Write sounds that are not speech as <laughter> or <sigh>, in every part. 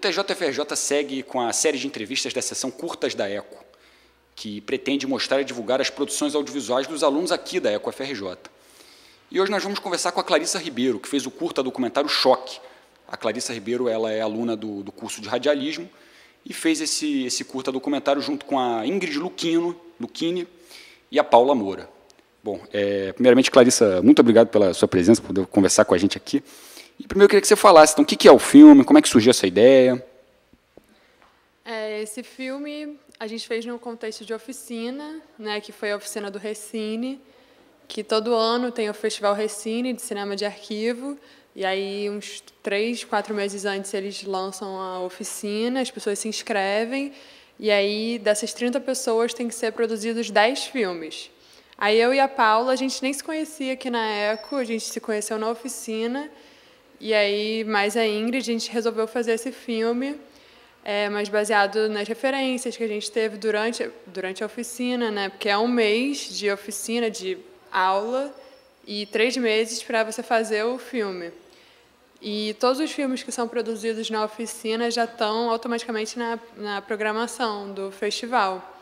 TJFJ segue com a série de entrevistas da sessão Curtas da ECO, que pretende mostrar e divulgar as produções audiovisuais dos alunos aqui da ECO FRJ. E hoje nós vamos conversar com a Clarissa Ribeiro, que fez o curta documentário Choque. A Clarissa Ribeiro ela é aluna do, do curso de radialismo e fez esse, esse curta documentário junto com a Ingrid Luquino, Luquini e a Paula Moura. Bom, é, primeiramente, Clarissa, muito obrigado pela sua presença, por poder conversar com a gente aqui. E primeiro eu queria que você falasse, então, o que é o filme, como é que surgiu essa ideia? É, esse filme a gente fez no contexto de oficina, né, que foi a oficina do Recine, que todo ano tem o Festival Recine de Cinema de Arquivo, e aí uns três, quatro meses antes eles lançam a oficina, as pessoas se inscrevem, e aí dessas 30 pessoas tem que ser produzidos 10 filmes. Aí eu e a Paula, a gente nem se conhecia aqui na ECO, a gente se conheceu na oficina, e aí, mais a Ingrid, a gente resolveu fazer esse filme, é, mas baseado nas referências que a gente teve durante, durante a oficina, né? Porque é um mês de oficina, de aula, e três meses para você fazer o filme. E todos os filmes que são produzidos na oficina já estão automaticamente na, na programação do festival.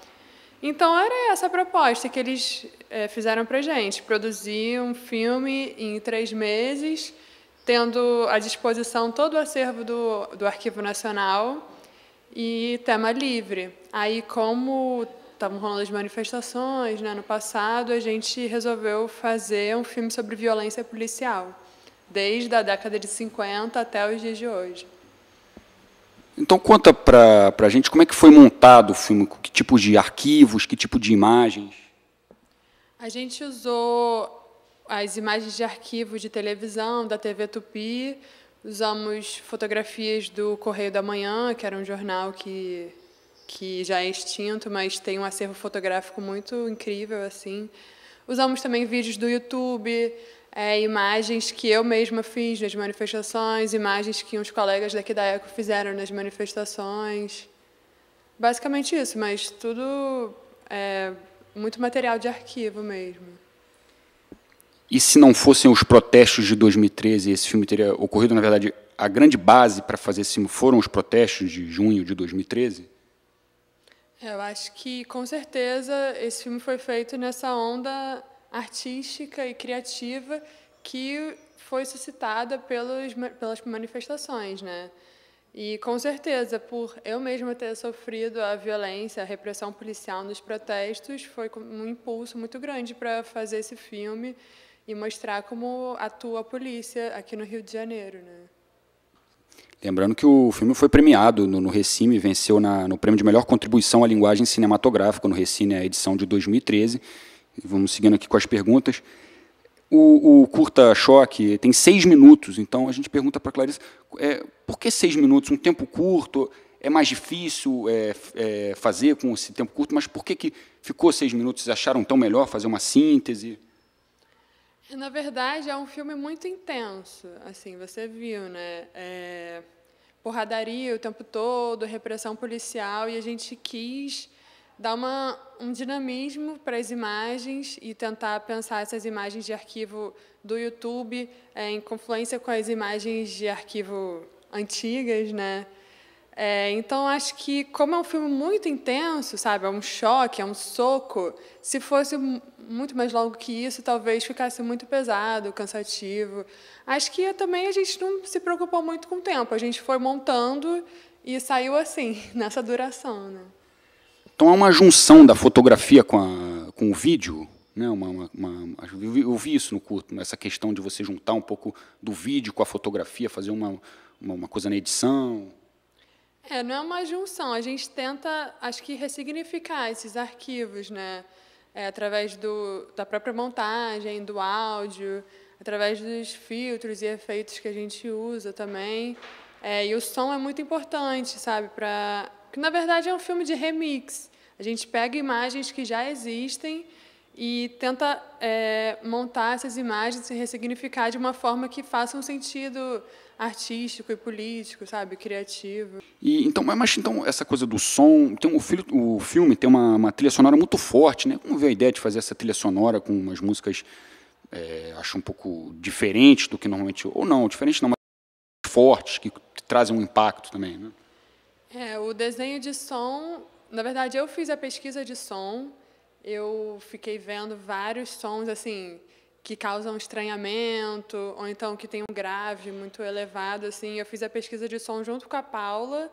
Então era essa a proposta que eles é, fizeram para gente: produzir um filme em três meses tendo à disposição todo o acervo do, do Arquivo Nacional e tema livre. Aí, como estavam rolando as manifestações né, no passado, a gente resolveu fazer um filme sobre violência policial, desde a década de 50 até os dias de hoje. Então, conta para a gente como é que foi montado o filme, que tipo de arquivos, que tipo de imagens? A gente usou as imagens de arquivo de televisão, da TV Tupi, usamos fotografias do Correio da Manhã, que era um jornal que, que já é extinto, mas tem um acervo fotográfico muito incrível. assim. Usamos também vídeos do YouTube, é, imagens que eu mesma fiz nas manifestações, imagens que uns colegas daqui da ECO fizeram nas manifestações. Basicamente isso, mas tudo é, muito material de arquivo mesmo. E se não fossem os protestos de 2013, esse filme teria ocorrido, na verdade, a grande base para fazer esse filme foram os protestos de junho de 2013? Eu acho que, com certeza, esse filme foi feito nessa onda artística e criativa que foi suscitada pelos, pelas manifestações, né? E com certeza, por eu mesma ter sofrido a violência, a repressão policial nos protestos, foi um impulso muito grande para fazer esse filme e mostrar como atua a polícia aqui no Rio de Janeiro, né? Lembrando que o filme foi premiado no, no Recime, venceu na, no prêmio de melhor contribuição à linguagem cinematográfica no Recine, a edição de 2013. Vamos seguindo aqui com as perguntas. O, o, curta choque tem seis minutos, então a gente pergunta para Clarice é, por que seis minutos? Um tempo curto? É mais difícil é, é, fazer com esse tempo curto, mas por que, que ficou seis minutos? Acharam tão melhor fazer uma síntese? Na verdade, é um filme muito intenso. Assim, você viu, né? É, porradaria o tempo todo, repressão policial, e a gente quis dar uma, um dinamismo para as imagens e tentar pensar essas imagens de arquivo do YouTube é, em confluência com as imagens de arquivo antigas, né? É, então, acho que, como é um filme muito intenso, sabe? É um choque, é um soco. Se fosse muito mais longo que isso, talvez ficasse muito pesado, cansativo. Acho que também a gente não se preocupou muito com o tempo. A gente foi montando e saiu assim, <laughs> nessa duração. Né? Então, há uma junção da fotografia com, a, com o vídeo? Né? Uma, uma, uma, eu vi isso no curto, né, essa questão de você juntar um pouco do vídeo com a fotografia, fazer uma, uma coisa na edição. É, não é uma junção. A gente tenta, acho que, ressignificar esses arquivos, né? É, através do, da própria montagem, do áudio, através dos filtros e efeitos que a gente usa também. É, e o som é muito importante, sabe? Pra... Que, na verdade, é um filme de remix. A gente pega imagens que já existem e tenta é, montar essas imagens e ressignificar de uma forma que faça um sentido artístico e político, sabe, criativo. E então, mas então essa coisa do som, tem o filme tem uma, uma, trilha sonora muito forte, né? Como veio a ideia de fazer essa trilha sonora com umas músicas é, acho um pouco diferentes do que normalmente ou não, diferente não, mas fortes que trazem um impacto também, né? É, o desenho de som, na verdade eu fiz a pesquisa de som eu fiquei vendo vários sons assim que causam estranhamento ou então que tem um grave muito elevado assim. Eu fiz a pesquisa de som junto com a Paula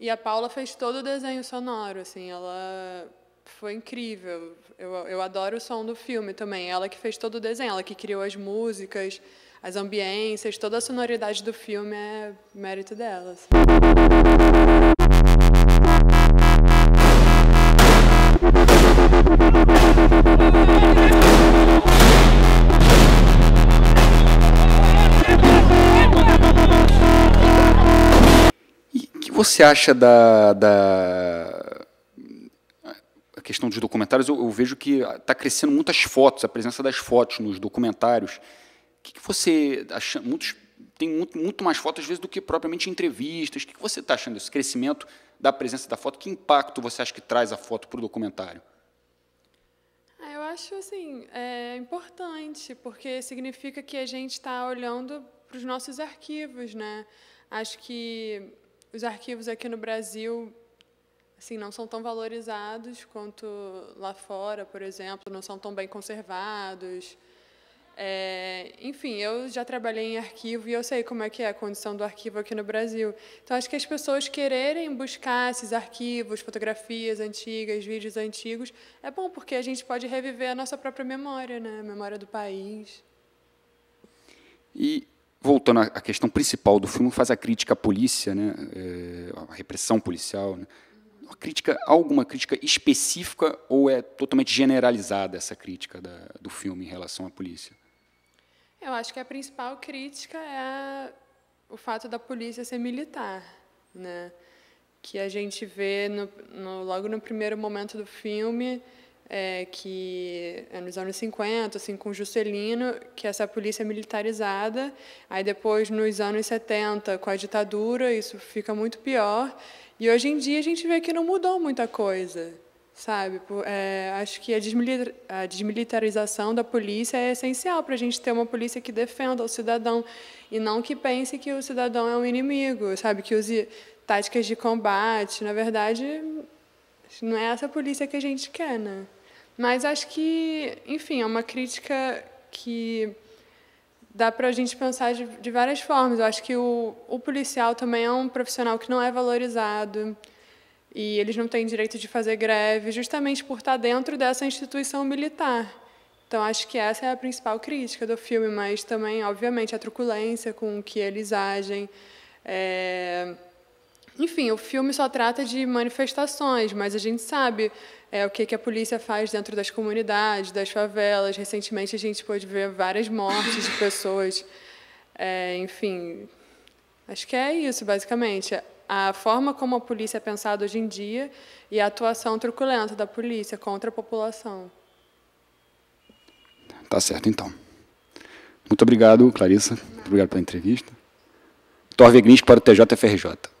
e a Paula fez todo o desenho sonoro assim. Ela foi incrível. Eu, eu adoro o som do filme também. Ela que fez todo o desenho, ela que criou as músicas, as ambiências, toda a sonoridade do filme é mérito dela. Assim. E o que você acha da, da a questão dos documentários? Eu, eu vejo que está crescendo muitas fotos, a presença das fotos nos documentários. O que, que você acha? Muitos tem muito, muito mais fotos, às vezes, do que propriamente entrevistas. O que você está achando desse crescimento da presença da foto? Que impacto você acha que traz a foto para o documentário? acho assim é importante porque significa que a gente está olhando para os nossos arquivos, né? Acho que os arquivos aqui no Brasil assim não são tão valorizados quanto lá fora, por exemplo, não são tão bem conservados. É, enfim, eu já trabalhei em arquivo e eu sei como é que é a condição do arquivo aqui no Brasil. Então, acho que as pessoas quererem buscar esses arquivos, fotografias antigas, vídeos antigos, é bom porque a gente pode reviver a nossa própria memória, né? a memória do país. E, voltando à questão principal do filme, faz a crítica à polícia, né? É, a repressão policial. Né? Uma crítica, alguma crítica específica ou é totalmente generalizada essa crítica da, do filme em relação à polícia? Eu acho que a principal crítica é o fato da polícia ser militar, né? que a gente vê no, no, logo no primeiro momento do filme, é, que é nos anos 50, assim, com Juscelino, que essa polícia é militarizada. Aí depois, nos anos 70, com a ditadura, isso fica muito pior. E hoje em dia a gente vê que não mudou muita coisa sabe? É, acho que a, desmilitar, a, desmilitarização da polícia é essencial para a gente ter uma polícia que defenda o cidadão e não que pense que o cidadão é um inimigo, sabe? Que use táticas de combate. Na verdade, não é essa polícia que a gente quer, né? Mas acho que, enfim, é uma crítica que dá para a gente pensar de, de várias formas. Eu acho que o, o policial também é um profissional que não é valorizado e eles não têm direito de fazer greve justamente por estar dentro dessa instituição militar. Então, acho que essa é a principal crítica do filme, mas também, obviamente, a truculência com que eles agem. É... Enfim, o filme só trata de manifestações, mas a gente sabe é, o que, que a polícia faz dentro das comunidades, das favelas. Recentemente, a gente pôde ver várias mortes de pessoas. É, enfim, acho que é isso, basicamente a forma como a polícia é pensada hoje em dia e a atuação truculenta da polícia contra a população. Tá certo, então. Muito obrigado, Clarissa. Muito obrigado pela entrevista. Torve Vegrinski para o TJFRJ.